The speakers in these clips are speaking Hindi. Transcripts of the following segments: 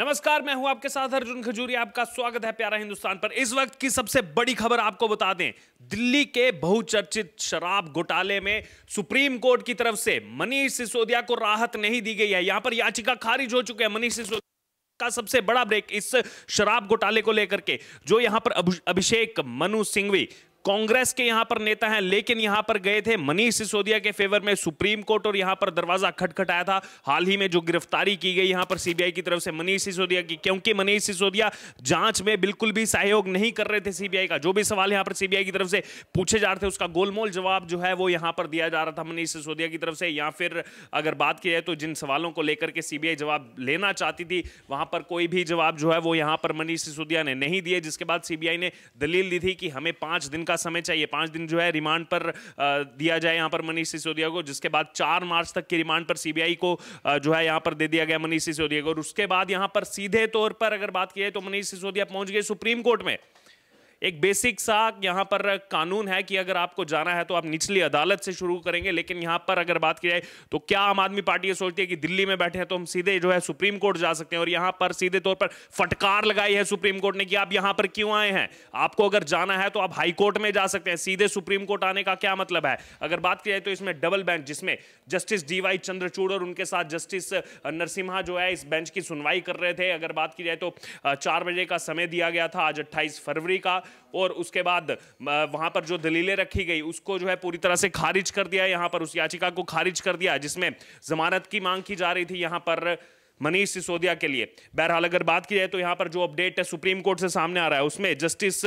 नमस्कार मैं हूं आपके साथ अर्जुन खजूरी आपका स्वागत है प्यारा हिंदुस्तान पर इस वक्त की सबसे बड़ी खबर आपको बता दें दिल्ली के बहुचर्चित शराब घोटाले में सुप्रीम कोर्ट की तरफ से मनीष सिसोदिया को राहत नहीं दी गई है यहां पर याचिका खारिज हो चुकी है मनीष सिसोदिया का सबसे बड़ा ब्रेक इस शराब घोटाले को लेकर के जो यहां पर अभिषेक मनु सिंघवी कांग्रेस के यहां पर नेता हैं लेकिन यहां पर गए थे मनीष सिसोदिया के फेवर में सुप्रीम कोर्ट और यहां पर दरवाजा खटखटाया था हाल ही में जो गिरफ्तारी की गई यहां पर सीबीआई की तरफ से मनीष सिसोदिया की क्योंकि मनीष सिसोदिया जांच में बिल्कुल भी सहयोग नहीं कर रहे थे सीबीआई का जो भी सवाल यहां पर सीबीआई की तरफ से पूछे जा रहे थे उसका गोलमोल जवाब जो है वो यहां पर दिया जा रहा था मनीष सिसोदिया की तरफ से या फिर अगर बात की जाए तो जिन सवालों को लेकर के सीबीआई जवाब लेना चाहती थी वहां पर कोई भी जवाब जो है वो यहां पर मनीष सिसोदिया ने नहीं दिए जिसके बाद सीबीआई ने दलील दी थी कि हमें पांच दिन का का समय चाहिए पांच दिन जो है रिमांड पर दिया जाए यहां पर मनीष सिसोदिया को जिसके बाद चार मार्च तक की रिमांड पर सीबीआई को जो है यहाँ पर दे दिया गया मनीष सिसोदिया को और उसके बाद यहां पर सीधे तौर पर अगर बात की जाए तो मनीष सिसोदिया पहुंच गए सुप्रीम कोर्ट में एक बेसिक सा यहाँ पर कानून है कि अगर आपको जाना है तो आप निचली अदालत से शुरू करेंगे लेकिन यहाँ पर अगर बात की जाए तो क्या आम आदमी पार्टी ये सोचती है कि दिल्ली में बैठे हैं तो हम सीधे जो है सुप्रीम कोर्ट जा सकते हैं और यहाँ पर सीधे तौर पर फटकार लगाई है सुप्रीम कोर्ट ने कि आप यहाँ पर क्यों आए हैं आपको अगर जाना है तो आप हाईकोर्ट में जा सकते हैं सीधे सुप्रीम कोर्ट आने का क्या मतलब है अगर बात की जाए तो इसमें डबल बेंच जिसमें जस्टिस डी वाई चंद्रचूड़ और उनके साथ जस्टिस नरसिम्हा जो है इस बेंच की सुनवाई कर रहे थे अगर बात की जाए तो चार बजे का समय दिया गया था आज अट्ठाईस फरवरी का और उसके बाद वहां पर जो दलीलें रखी गई उसको जो है पूरी तरह से खारिज कर दिया यहां पर उस याचिका को खारिज कर दिया जिसमें जमानत की मांग की जा रही थी यहां पर मनीष सिसोदिया के लिए बहरहाल अगर बात की जाए तो यहाँ पर जो अपडेट है सुप्रीम कोर्ट से सामने आ रहा है उसमें जस्टिस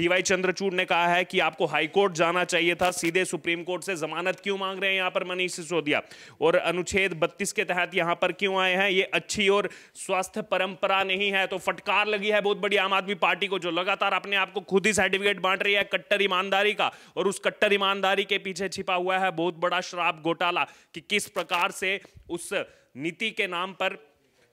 डीवाई चंद्रचूड़ ने कहा है कि आपको हाई कोर्ट जाना चाहिए था सीधे सुप्रीम कोर्ट से जमानत क्यों मांग रहे हैं यहाँ पर मनीष सिसोदिया और अनुच्छेद 32 के तहत यहाँ पर क्यों आए हैं ये अच्छी और स्वास्थ्य परंपरा नहीं है तो फटकार लगी है बहुत बड़ी आम आदमी पार्टी को जो लगातार अपने आप को खुद ही सर्टिफिकेट बांट रही है कट्टर ईमानदारी का और उस कट्टर ईमानदारी के पीछे छिपा हुआ है बहुत बड़ा शराब घोटाला कि किस प्रकार से उस नीति के नाम पर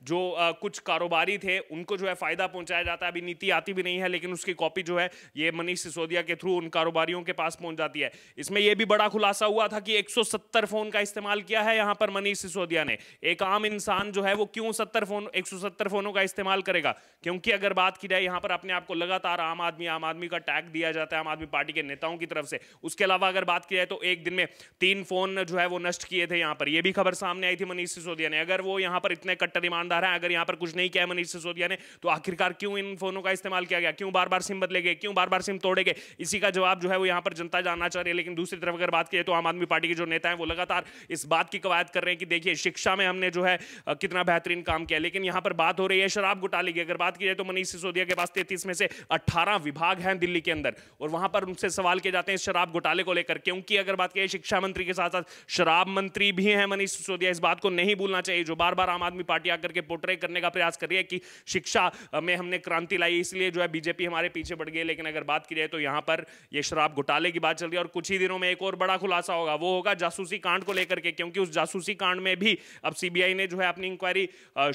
जो आ, कुछ कारोबारी थे उनको जो है फ़ायदा पहुंचाया जाता है अभी नीति आती भी नहीं है लेकिन उसकी कॉपी जो है ये मनीष सिसोदिया के थ्रू उन कारोबारियों के पास पहुंच जाती है इसमें यह भी बड़ा खुलासा हुआ था कि 170 फ़ोन का इस्तेमाल किया है यहां पर मनीष सिसोदिया ने एक आम इंसान जो है वो क्यों सत्तर फ़ोन एक फ़ोनों का इस्तेमाल करेगा क्योंकि अगर बात की जाए यहां पर अपने आप को लगातार आम आदमी आम आदमी का टैग दिया जाता है आम आदमी पार्टी के नेताओं की तरफ से उसके अलावा अगर बात की जाए तो एक दिन में तीन फ़ोन जो है वो नष्ट किए थे यहां पर यह भी खबर सामने आई थी मनीष सिसोदिया ने अगर वो यहां पर इतने कट्टर ईमान दुकानदार हैं अगर यहां पर कुछ नहीं किया मनीष सिसोदिया ने तो आखिरकार क्यों इन फोनों का इस्तेमाल किया गया क्यों बार बार सिम बदले गए क्यों बार बार सिम तोड़े गए इसी का जवाब जो है वो यहां पर जनता जानना चाह रही है लेकिन दूसरी तरफ अगर बात की तो आम आदमी पार्टी के जो नेता है वो लगातार इस बात की कवायद कर रहे हैं कि देखिए शिक्षा में हमने जो है कितना बेहतरीन काम किया लेकिन यहां पर बात हो रही है शराब घोटाले की अगर बात की जाए तो मनीष सिसोदिया के पास तैतीस में से अट्ठारह विभाग हैं दिल्ली के अंदर और वहां पर उनसे सवाल किए जाते हैं शराब घोटाले को लेकर क्योंकि अगर बात की शिक्षा मंत्री के साथ साथ शराब मंत्री भी हैं मनीष सिसोदिया इस बात को नहीं भूलना चाहिए जो बार बार आम आदमी पार्टी आकर के पोर्ट्रे करने का प्रयास कर रही है कि शिक्षा में हमने क्रांति लाई इसलिए जो है बीजेपी हमारे पीछे बढ़ गई लेकिन अगर बात की जाए तो यहाँ पर ये शराब घोटाले की बात चल रही है और कुछ ही दिनों में एक और बड़ा खुलासा होगा वो होगा जासूसी कांड को लेकर के क्योंकि उस जासूसी कांड में भी अब सीबीआई ने जो है अपनी इंक्वायरी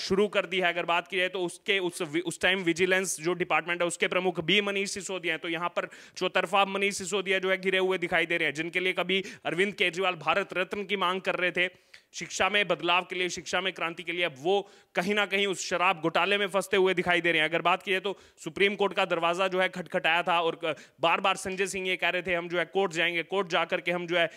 शुरू कर दी है अगर बात की जाए तो उसके उस उस टाइम विजिलेंस जो डिपार्टमेंट है उसके प्रमुख भी मनीष सिसोदिया हैं तो यहां पर चौतरफा मनीष सिसोदिया जो है घिरे हुए दिखाई दे रहे हैं जिनके लिए कभी अरविंद केजरीवाल भारत रत्न की मांग कर रहे थे शिक्षा में बदलाव के लिए शिक्षा में क्रांति के लिए अब वो कहीं ना कहीं उस शराब घोटाले में फंसते हुए दिखाई दे रहे हैं अगर बात की जाए तो सुप्रीम कोर्ट का दरवाज़ा जो है खटखटाया था और बार बार संजय सिंह ये कह रहे थे हम जो है कोर्ट जाएंगे कोर्ट जा करके हम जो है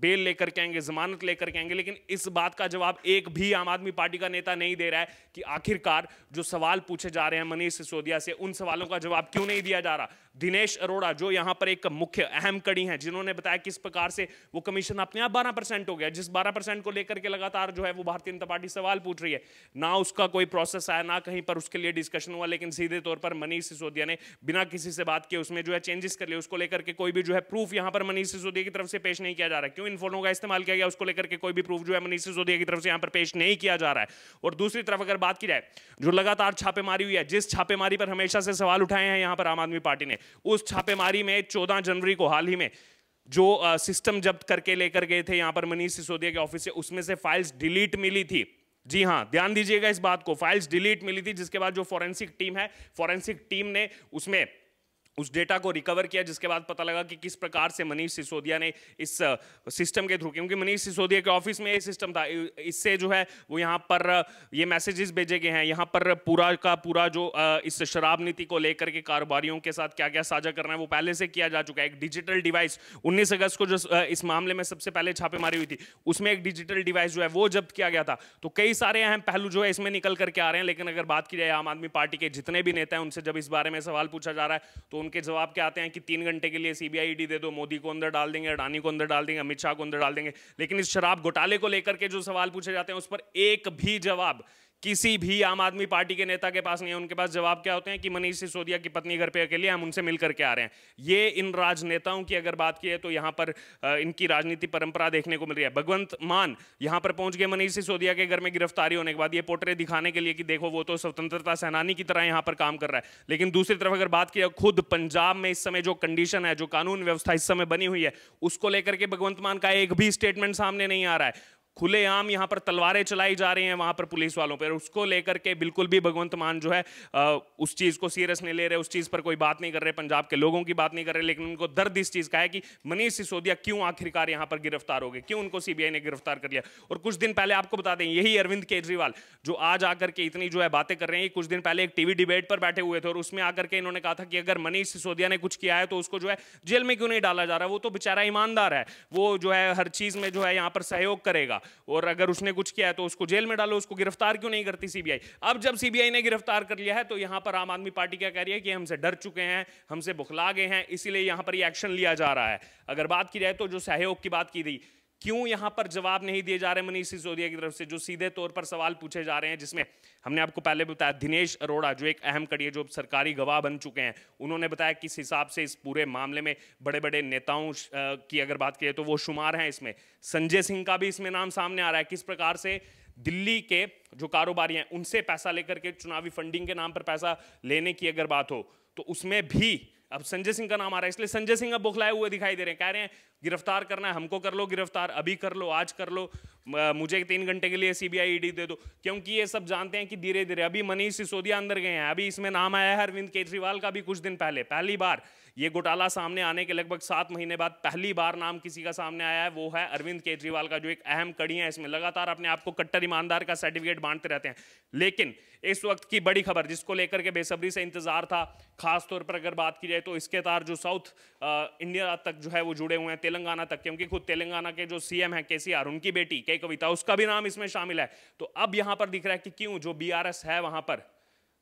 बेल लेकर के आएंगे जमानत लेकर के आएंगे लेकिन इस बात का जवाब एक भी आम आदमी पार्टी का नेता नहीं दे रहा है कि आखिरकार जो सवाल पूछे जा रहे हैं मनीष सिसोदिया से उन सवालों का जवाब क्यों नहीं दिया जा रहा दिनेश अरोड़ा जो यहां पर एक मुख्य अहम कड़ी है जिन्होंने बताया किस प्रकार से वो कमीशन अपने आप बारह परसेंट हो गया जिस बारह परसेंट को लेकर के लगातार जो है वो भारतीय जनता पार्टी सवाल पूछ रही है ना उसका कोई प्रोसेस आया ना कहीं पर उसके लिए डिस्कशन हुआ लेकिन सीधे तौर पर मनीष सिसोदिया ने बिना किसी से बात किए उसमें जो है चेंजेस कर लिए उसको लेकर के कोई भी जो है प्रूफ यहां पर मनीष सिसोदिया की तरफ से पेश नहीं किया जा रहा है क्यों इन फोनों का इस्तेमाल किया गया उसको लेकर के कोई भी प्रूफ जो है मनीष सिसोदिया की तरफ से यहां पर पेश नहीं किया जा रहा है और दूसरी तरफ अगर बात की जाए जो लगातार छापेमारी हुई है जिस छापेमारी पर हमेशा से सवाल उठाए हैं यहां पर आम आदमी पार्टी ने उस छापेमारी में चौदह जनवरी को हाल ही में जो सिस्टम जब्त करके लेकर गए थे यहां पर मनीष सिसोदिया के ऑफिस से उसमें से फाइल्स डिलीट मिली थी जी हाँ ध्यान दीजिएगा इस बात को फाइल्स डिलीट मिली थी जिसके बाद जो फॉरेंसिक टीम है फॉरेंसिक टीम ने उसमें उस डेटा को रिकवर किया जिसके बाद पता लगा कि किस प्रकार से मनीष सिसोदिया ने इस सिस्टम के थ्रू क्योंकि मनीष सिसोदिया के ऑफिस में ये सिस्टम था इससे जो है वो यहाँ पर ये मैसेजेस भेजे गए हैं यहाँ पर पूरा का पूरा जो इस शराब नीति को लेकर के कारोबारियों के साथ क्या क्या साझा करना है वो पहले से किया जा चुका है एक डिजिटल डिवाइस उन्नीस अगस्त को जो इस मामले में सबसे पहले छापेमारी हुई थी उसमें एक डिजिटल डिवाइस जो है वो जब्त किया गया था तो कई सारे अहम पहलू जो है इसमें निकल करके आ रहे हैं लेकिन अगर बात की जाए आम आदमी पार्टी के जितने भी नेता हैं उनसे जब इस बारे में सवाल पूछा जा रहा है तो उनके जवाब क्या आते हैं कि तीन घंटे के लिए सीबीआई e दे दो मोदी को अंदर डाल देंगे अडानी को अंदर डाल देंगे अमित शाह को अंदर डाल देंगे लेकिन इस शराब घोटाले को लेकर के जो सवाल पूछे जाते हैं उस पर एक भी जवाब किसी भी आम आदमी पार्टी के नेता के पास नहीं है उनके पास जवाब क्या होते हैं कि मनीष सिसोदिया की पत्नी घर पे अकेले हम उनसे मिल करके आ रहे हैं ये इन राजनेताओं की अगर बात की है तो यहाँ पर इनकी राजनीति परंपरा देखने को मिल रही है भगवंत मान यहाँ पर पहुंच गए मनीष सिसोदिया के घर में गिरफ्तारी होने के बाद ये पोर्ट्रे दिखाने के लिए कि देखो वो तो स्वतंत्रता सेनानी की तरह यहाँ पर काम कर रहा है लेकिन दूसरी तरफ अगर बात की खुद पंजाब में इस समय जो कंडीशन है जो कानून व्यवस्था इस समय बनी हुई है उसको लेकर के भगवंत मान का एक भी स्टेटमेंट सामने नहीं आ रहा है खुलेआम यहाँ पर तलवारें चलाई जा रही हैं वहाँ पर पुलिस वालों पर उसको लेकर के बिल्कुल भी भगवंत मान जो है आ, उस चीज़ को सीरियस नहीं ले रहे उस चीज़ पर कोई बात नहीं कर रहे पंजाब के लोगों की बात नहीं कर रहे लेकिन उनको दर्द इस चीज़ का है कि मनीष सिसोदिया क्यों आखिरकार यहाँ पर गिरफ्तार हो गए क्यों उनको सीबीआई ने गिरफ्तार कर लिया और कुछ दिन पहले आपको बता दें यही अरविंद केजरीवाल जो आज आकर के इतनी जो है बातें कर रहे हैं कुछ दिन पहले एक टीवी डिबेट पर बैठे हुए थे और उसमें आकर के इन्होंने कहा था कि अगर मनीष सिसोदिया ने कुछ किया है तो उसको जो है जेल में क्यों नहीं डाला जा रहा वो तो बेचारा ईमानदार है वो जो है हर चीज़ में जो है यहाँ पर सहयोग करेगा और अगर उसने कुछ किया है तो उसको जेल में डालो उसको गिरफ्तार क्यों नहीं करती सीबीआई अब जब सीबीआई ने गिरफ्तार कर लिया है तो यहां पर आम आदमी पार्टी क्या कह रही है कि हमसे डर चुके हैं हमसे बुखला गए हैं इसीलिए यहां पर यह एक्शन लिया जा रहा है अगर बात की जाए तो जो सहयोग की बात की गई क्यों यहां पर जवाब नहीं दिए जा रहे मनीष सिसोदिया की तरफ से जो सीधे तौर पर सवाल पूछे जा रहे हैं जिसमें हमने आपको पहले बताया दिनेश अरोड़ा जो एक अहम कड़ी है जो सरकारी गवाह बन चुके हैं उन्होंने बताया किस हिसाब से इस पूरे मामले में बड़े बड़े नेताओं की अगर बात करें तो वो शुमार हैं इसमें संजय सिंह का भी इसमें नाम सामने आ रहा है किस प्रकार से दिल्ली के जो कारोबारी हैं उनसे पैसा लेकर के चुनावी फंडिंग के नाम पर पैसा लेने की अगर बात हो तो उसमें भी अब संजय सिंह का नाम आ रहा है इसलिए संजय सिंह अब बुखलाए हुए दिखाई दे रहे हैं कह रहे हैं गिरफ्तार करना है हमको कर लो गिरफ्तार अभी कर लो आज कर लो मुझे तीन घंटे के लिए सीबीआई ईडी e दे दो क्योंकि ये सब जानते हैं कि धीरे धीरे अभी मनीष सिसोदिया अंदर गए हैं अभी इसमें नाम आया है अरविंद केजरीवाल का भी कुछ दिन पहले पहली बार ये घोटाला सामने आने के लगभग सात महीने बाद पहली बार नाम किसी का सामने आया है वो है अरविंद केजरीवाल का जो एक अहम कड़ी है इसमें लगातार अपने आप को कट्टर ईमानदार का सर्टिफिकेट बांटते रहते हैं लेकिन इस वक्त की बड़ी खबर जिसको लेकर के बेसब्री से इंतजार था खासतौर पर अगर बात की जाए तो इसके तार जो साउथ इंडिया तक जो है वो जुड़े हुए हैं तेलंगाना तक क्योंकि खुद तेलंगाना के जो सीएम है हैं आर उनकी बेटी के कविता उसका भी नाम इसमें शामिल है तो अब यहां पर दिख रहा है कि क्यों जो बीआरएस है वहां पर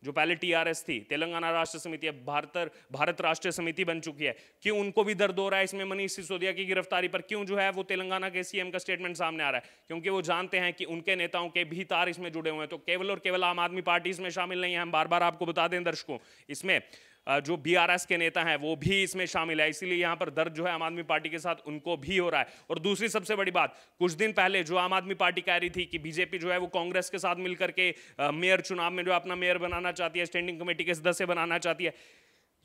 जो पहले टीआरएस थी तेलंगाना राष्ट्र समिति अब भारत भारत राष्ट्रीय समिति बन चुकी है क्यों उनको भी दर्द हो रहा है इसमें मनीष सिसोदिया की गिरफ्तारी पर क्यों जो है वो तेलंगाना के सीएम का स्टेटमेंट सामने आ रहा है क्योंकि वो जानते हैं कि उनके नेताओं के भी तार इसमें जुड़े हुए हैं तो केवल और केवल आम आदमी पार्टी इसमें शामिल नहीं है हम बार बार आपको बता दें दर्शकों इसमें जो बीआरएस के नेता हैं वो भी इसमें शामिल है इसीलिए यहां पर दर्द जो है आम आदमी पार्टी के साथ उनको भी हो रहा है और दूसरी सबसे बड़ी बात कुछ दिन पहले जो आम आदमी पार्टी कह रही थी कि बीजेपी जो है वो कांग्रेस के साथ मिलकर के मेयर चुनाव में जो अपना मेयर बनाना चाहती है स्टैंडिंग कमेटी के सदस्य बनाना चाहती है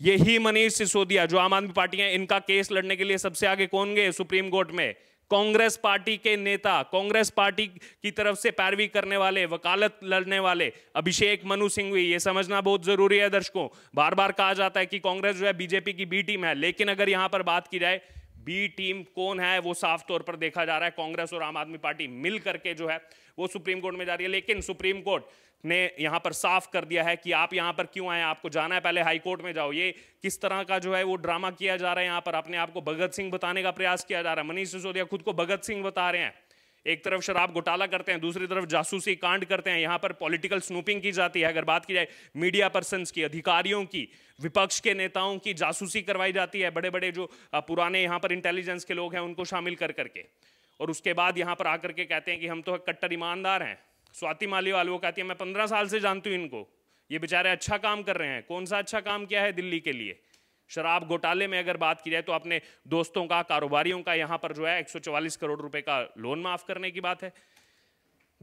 यही मनीष सिसोदिया जो आम आदमी पार्टी है इनका केस लड़ने के लिए सबसे आगे कौन गए सुप्रीम कोर्ट में कांग्रेस पार्टी के नेता कांग्रेस पार्टी की तरफ से पैरवी करने वाले वकालत लड़ने वाले अभिषेक मनु सिंघवी ये समझना बहुत जरूरी है दर्शकों बार बार कहा जाता है कि कांग्रेस जो है बीजेपी की बी टीम है लेकिन अगर यहां पर बात की जाए बी टीम कौन है वो साफ तौर पर देखा जा रहा है कांग्रेस और आम आदमी पार्टी मिल करके जो है वो सुप्रीम कोर्ट में जा रही है लेकिन सुप्रीम कोर्ट ने यहाँ पर साफ कर दिया है कि आप यहां पर क्यों आए आपको जाना है पहले हाई कोर्ट में जाओ ये किस तरह का जो है वो ड्रामा किया जा रहा है यहां पर अपने आप को भगत सिंह बताने का प्रयास किया जा रहा है मनीष सिसोदिया खुद को भगत सिंह बता रहे हैं एक तरफ शराब घोटाला करते हैं दूसरी तरफ जासूसी कांड करते हैं यहां पर पॉलिटिकल स्नूपिंग की जाती है अगर बात की जाए मीडिया पर्सन की अधिकारियों की विपक्ष के नेताओं की जासूसी करवाई जाती है बड़े बड़े जो पुराने यहाँ पर इंटेलिजेंस के लोग हैं उनको शामिल कर करके और उसके बाद यहाँ पर आकर के कहते हैं कि हम तो कट्टर ईमानदार हैं स्वाति माली वाले वो कहती है मैं पंद्रह साल से जानती हूँ इनको ये बेचारे अच्छा काम कर रहे हैं कौन सा अच्छा काम किया है दिल्ली के लिए शराब घोटाले में अगर बात की जाए तो अपने दोस्तों का कारोबारियों का यहां पर जो है एक करोड़ रुपए का लोन माफ़ करने की बात है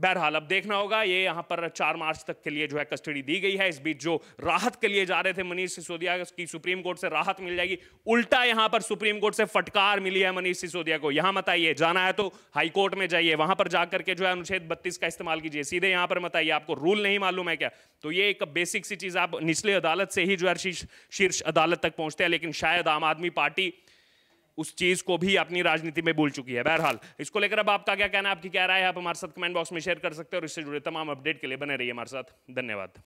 बहरहाल अब देखना होगा ये यहाँ पर चार मार्च तक के लिए जो है कस्टडी दी गई है इस बीच जो राहत के लिए जा रहे थे मनीष सिसोदिया की सुप्रीम कोर्ट से राहत मिल जाएगी उल्टा यहाँ पर सुप्रीम कोर्ट से फटकार मिली है मनीष सिसोदिया को यहाँ मत आइए जाना है तो हाईकोर्ट में जाइए वहां पर जाकर के जो है अनुच्छेद बत्तीस का इस्तेमाल कीजिए सीधे यहाँ पर मत आइए आपको रूल नहीं मालूम है क्या तो ये एक बेसिक सी चीज आप निचले अदालत से ही जो है शीर्ष अदालत तक पहुंचते हैं लेकिन शायद आम आदमी पार्टी उस चीज को भी अपनी राजनीति में भूल चुकी है बहरहाल इसको लेकर अब आपका क्या कहना है आपकी क्या राय है आप हमारे साथ कमेंट बॉक्स में शेयर कर सकते हैं और इससे जुड़े तमाम अपडेट के लिए बने रहिए हमारे साथ धन्यवाद